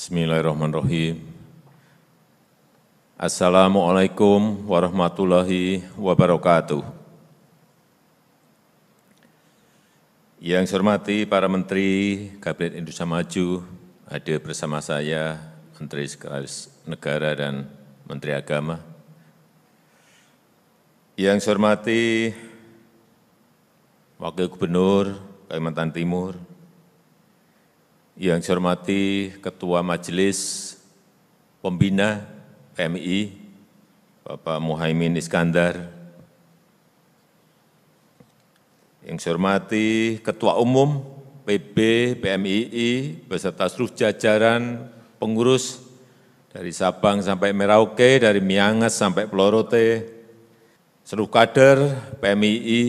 Bismillahirrahmanirrahim. Assalamualaikum warahmatullahi wabarakatuh. Yang saya hormati para Menteri Kabinet Indonesia Maju, hadir bersama saya Menteri Sekretaris Negara dan Menteri Agama. Yang saya hormati Wakil Gubernur Kalimantan Timur, yang saya hormati Ketua Majelis Pembina PMI, Bapak Muhaymin Iskandar, yang saya hormati Ketua Umum PB PMII beserta seluruh jajaran pengurus dari Sabang sampai Merauke, dari Miangas sampai Pelorote, seluruh kader PMII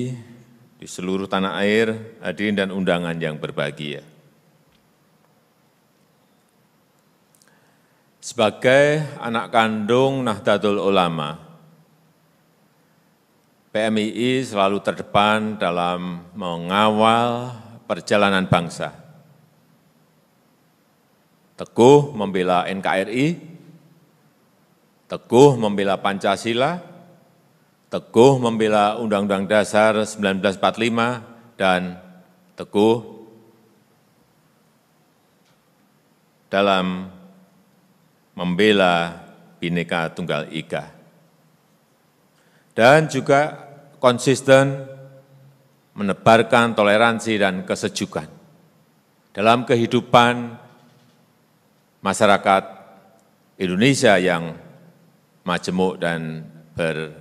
di seluruh tanah air, hadirin dan undangan yang berbahagia. Sebagai anak kandung Nahdlatul Ulama, PMII selalu terdepan dalam mengawal perjalanan bangsa. Teguh membela NKRI, teguh membela Pancasila, teguh membela Undang-Undang Dasar 1945, dan teguh dalam membela Bhinneka Tunggal Ika. Dan juga konsisten menebarkan toleransi dan kesejukan dalam kehidupan masyarakat Indonesia yang majemuk dan berkeragam.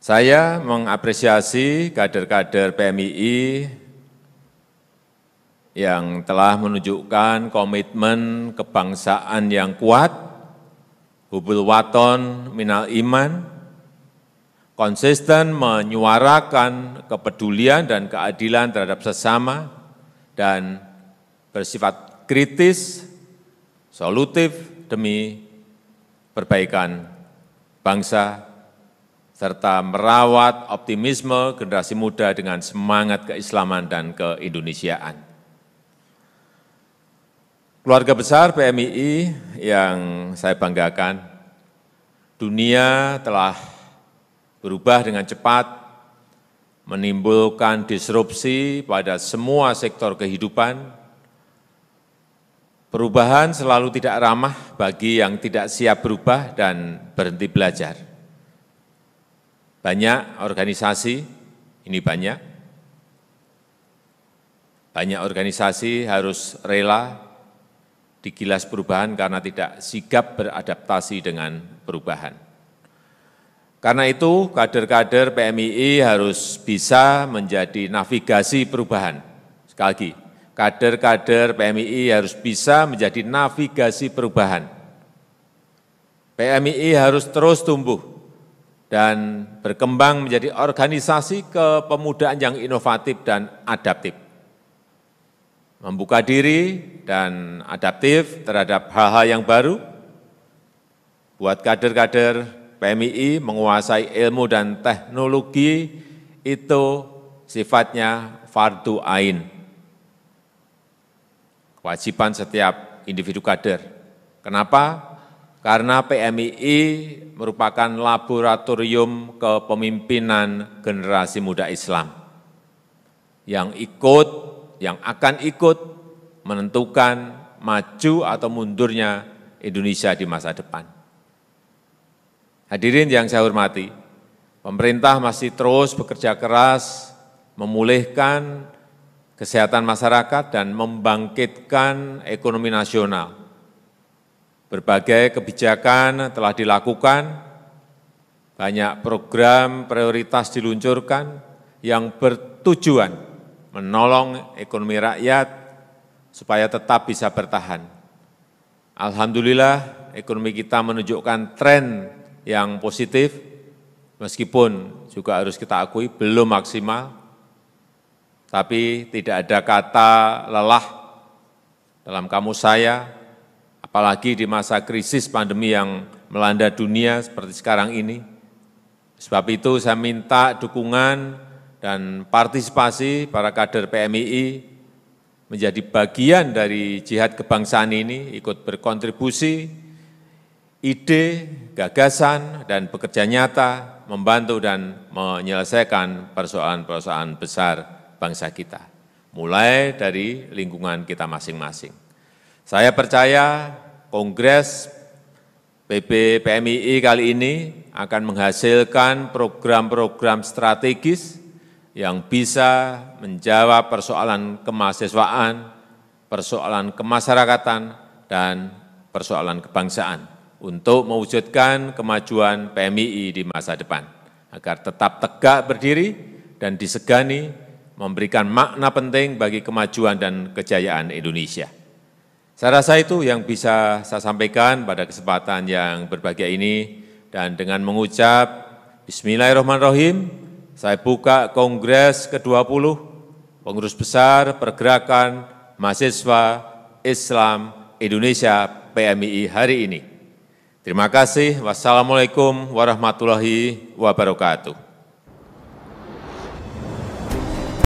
Saya mengapresiasi kader-kader PMII yang telah menunjukkan komitmen kebangsaan yang kuat, hubul waton minal iman, konsisten menyuarakan kepedulian dan keadilan terhadap sesama, dan bersifat kritis, solutif demi perbaikan bangsa, serta merawat optimisme generasi muda dengan semangat keislaman dan keindonesiaan. Keluarga besar PMII yang saya banggakan, dunia telah berubah dengan cepat, menimbulkan disrupsi pada semua sektor kehidupan. Perubahan selalu tidak ramah bagi yang tidak siap berubah dan berhenti belajar. Banyak organisasi, ini banyak, banyak organisasi harus rela digilas perubahan karena tidak sigap beradaptasi dengan perubahan. Karena itu, kader-kader PMII harus bisa menjadi navigasi perubahan. Sekali lagi, kader-kader PMII harus bisa menjadi navigasi perubahan. PMII harus terus tumbuh dan berkembang menjadi organisasi kepemudaan yang inovatif dan adaptif. Membuka diri dan adaptif terhadap hal-hal yang baru, buat kader-kader PMII menguasai ilmu dan teknologi itu sifatnya fardu ain. Kewajiban setiap individu kader. Kenapa? Karena PMII merupakan laboratorium kepemimpinan generasi muda Islam yang ikut, yang akan ikut menentukan maju atau mundurnya Indonesia di masa depan. Hadirin yang saya hormati, pemerintah masih terus bekerja keras memulihkan kesehatan masyarakat dan membangkitkan ekonomi nasional. Berbagai kebijakan telah dilakukan, banyak program prioritas diluncurkan yang bertujuan menolong ekonomi rakyat supaya tetap bisa bertahan. Alhamdulillah ekonomi kita menunjukkan tren yang positif, meskipun juga harus kita akui belum maksimal, tapi tidak ada kata lelah dalam kamu saya, apalagi di masa krisis pandemi yang melanda dunia seperti sekarang ini. Sebab itu saya minta dukungan dan partisipasi para kader PMII menjadi bagian dari jihad kebangsaan ini, ikut berkontribusi, ide, gagasan, dan bekerja nyata membantu dan menyelesaikan persoalan-persoalan besar bangsa kita, mulai dari lingkungan kita masing-masing. Saya percaya Kongres PP PMII kali ini akan menghasilkan program-program strategis yang bisa menjawab persoalan kemahasiswaan, persoalan kemasyarakatan, dan persoalan kebangsaan untuk mewujudkan kemajuan PMII di masa depan, agar tetap tegak berdiri dan disegani memberikan makna penting bagi kemajuan dan kejayaan Indonesia. Saya rasa itu yang bisa saya sampaikan pada kesempatan yang berbahagia ini dan dengan mengucap Bismillahirrahmanirrahim, saya buka Kongres ke-20 Pengurus Besar Pergerakan Mahasiswa Islam Indonesia PMII hari ini. Terima kasih. Wassalamualaikum warahmatullahi wabarakatuh.